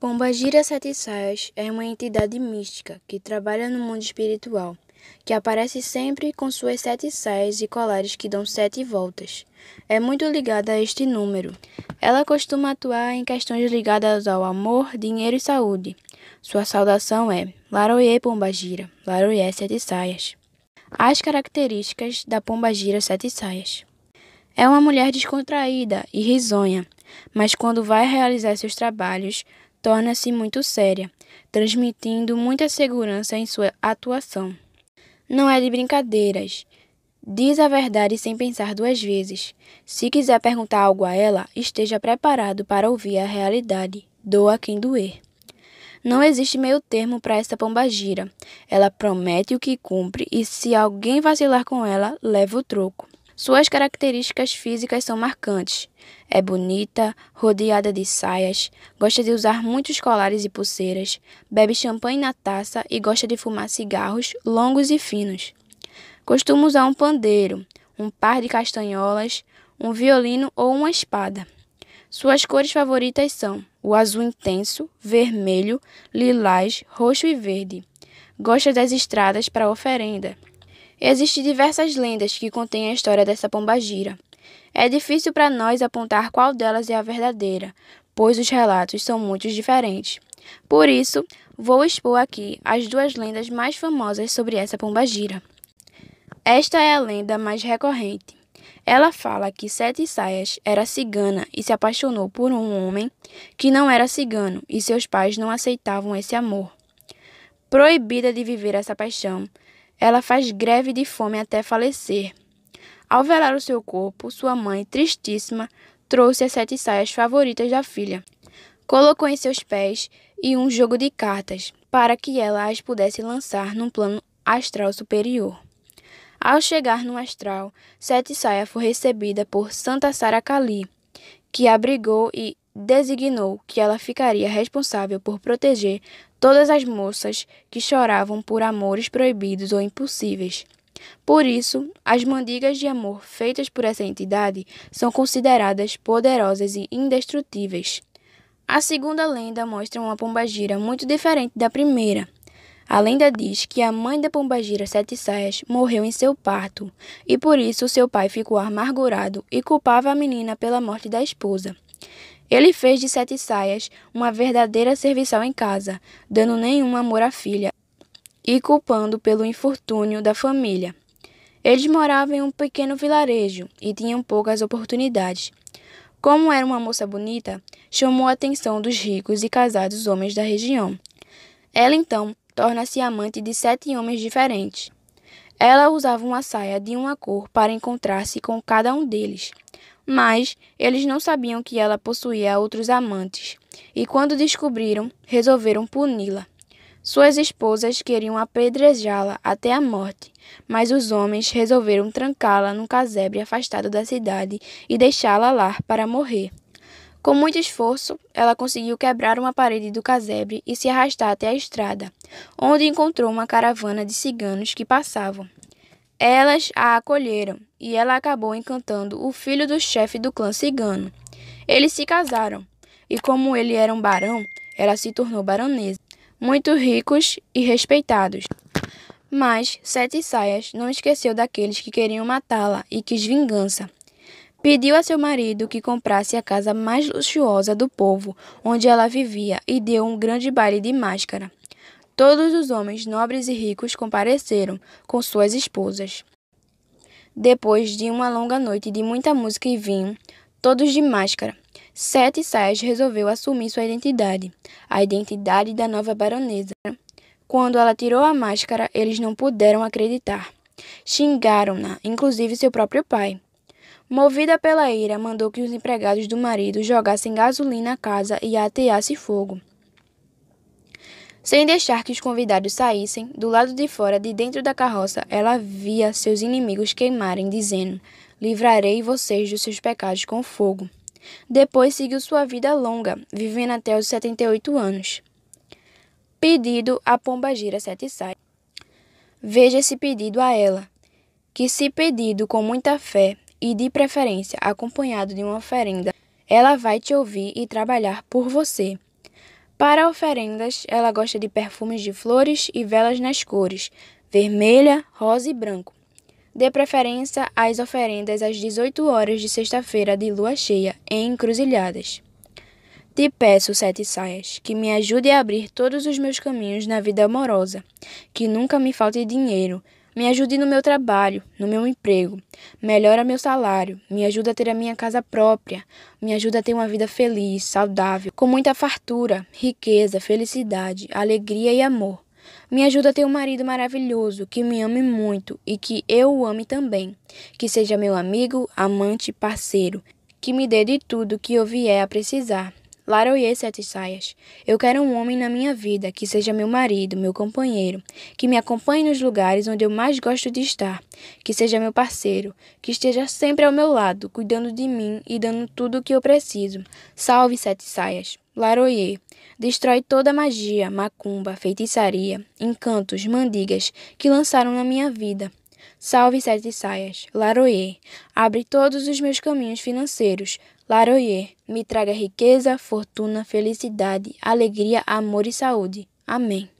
Pombagira Sete Saias é uma entidade mística que trabalha no mundo espiritual, que aparece sempre com suas sete saias e colares que dão sete voltas. É muito ligada a este número. Ela costuma atuar em questões ligadas ao amor, dinheiro e saúde. Sua saudação é Laroye Pombagira, Laroye Sete Saias. As características da Pombagira Sete Saias. É uma mulher descontraída e risonha, mas quando vai realizar seus trabalhos, torna-se muito séria, transmitindo muita segurança em sua atuação. Não é de brincadeiras. Diz a verdade sem pensar duas vezes. Se quiser perguntar algo a ela, esteja preparado para ouvir a realidade, doa quem doer. Não existe meio termo para essa pombagira. Ela promete o que cumpre e se alguém vacilar com ela, leva o troco. Suas características físicas são marcantes. É bonita, rodeada de saias, gosta de usar muitos colares e pulseiras, bebe champanhe na taça e gosta de fumar cigarros longos e finos. Costuma usar um pandeiro, um par de castanholas, um violino ou uma espada. Suas cores favoritas são o azul intenso, vermelho, lilás, roxo e verde. Gosta das estradas para oferenda. Existem diversas lendas que contêm a história dessa pombagira. É difícil para nós apontar qual delas é a verdadeira, pois os relatos são muito diferentes. Por isso, vou expor aqui as duas lendas mais famosas sobre essa pombagira. Esta é a lenda mais recorrente. Ela fala que Sete Saias era cigana e se apaixonou por um homem que não era cigano e seus pais não aceitavam esse amor. Proibida de viver essa paixão, ela faz greve de fome até falecer. Ao velar o seu corpo, sua mãe, tristíssima, trouxe as sete saias favoritas da filha. Colocou em seus pés e um jogo de cartas, para que ela as pudesse lançar num plano astral superior. Ao chegar no astral, Sete Saia foi recebida por Santa Sara Kali, que abrigou e designou que ela ficaria responsável por proteger todas as moças que choravam por amores proibidos ou impossíveis. Por isso, as mandigas de amor feitas por essa entidade são consideradas poderosas e indestrutíveis. A segunda lenda mostra uma pombagira muito diferente da primeira. A lenda diz que a mãe da pombagira Sete Saias morreu em seu parto, e por isso seu pai ficou amargurado e culpava a menina pela morte da esposa. Ele fez de sete saias uma verdadeira serviçal em casa, dando nenhum amor à filha e culpando pelo infortúnio da família. Eles moravam em um pequeno vilarejo e tinham poucas oportunidades. Como era uma moça bonita, chamou a atenção dos ricos e casados homens da região. Ela então torna-se amante de sete homens diferentes. Ela usava uma saia de uma cor para encontrar-se com cada um deles mas eles não sabiam que ela possuía outros amantes, e quando descobriram, resolveram puni-la. Suas esposas queriam apedrejá-la até a morte, mas os homens resolveram trancá-la num casebre afastado da cidade e deixá-la lá para morrer. Com muito esforço, ela conseguiu quebrar uma parede do casebre e se arrastar até a estrada, onde encontrou uma caravana de ciganos que passavam. Elas a acolheram e ela acabou encantando o filho do chefe do clã cigano. Eles se casaram e, como ele era um barão, ela se tornou baronesa, muito ricos e respeitados. Mas Sete Saias não esqueceu daqueles que queriam matá-la e quis vingança. Pediu a seu marido que comprasse a casa mais luxuosa do povo onde ela vivia e deu um grande baile de máscara. Todos os homens nobres e ricos compareceram com suas esposas. Depois de uma longa noite de muita música e vinho, todos de máscara, Sete Saias resolveu assumir sua identidade, a identidade da nova baronesa. Quando ela tirou a máscara, eles não puderam acreditar. Xingaram-na, inclusive seu próprio pai. Movida pela ira, mandou que os empregados do marido jogassem gasolina à casa e ateasse fogo. Sem deixar que os convidados saíssem, do lado de fora de dentro da carroça, ela via seus inimigos queimarem, dizendo: Livrarei vocês dos seus pecados com fogo. Depois seguiu sua vida longa, vivendo até os 78 anos. Pedido a Gira Sete Sai. Veja esse pedido a ela, que se pedido com muita fé e de preferência acompanhado de uma oferenda, ela vai te ouvir e trabalhar por você. Para oferendas, ela gosta de perfumes de flores e velas nas cores vermelha, rosa e branco. Dê preferência às oferendas às 18 horas de sexta-feira de lua cheia, em encruzilhadas. Te peço, sete saias, que me ajude a abrir todos os meus caminhos na vida amorosa, que nunca me falte dinheiro, me ajude no meu trabalho, no meu emprego. Melhora meu salário. Me ajuda a ter a minha casa própria. Me ajuda a ter uma vida feliz, saudável, com muita fartura, riqueza, felicidade, alegria e amor. Me ajuda a ter um marido maravilhoso, que me ame muito e que eu o ame também. Que seja meu amigo, amante, parceiro. Que me dê de tudo que eu vier a precisar. Lara sete saias. Eu quero um homem na minha vida que seja meu marido, meu companheiro, que me acompanhe nos lugares onde eu mais gosto de estar, que seja meu parceiro, que esteja sempre ao meu lado, cuidando de mim e dando tudo o que eu preciso. Salve sete saias. Laroyer destrói toda a magia, macumba, feitiçaria, encantos, mandigas que lançaram na minha vida. Salve Sete Saias, Laroyer, abre todos os meus caminhos financeiros. Laroyer, me traga riqueza, fortuna, felicidade, alegria, amor e saúde. Amém.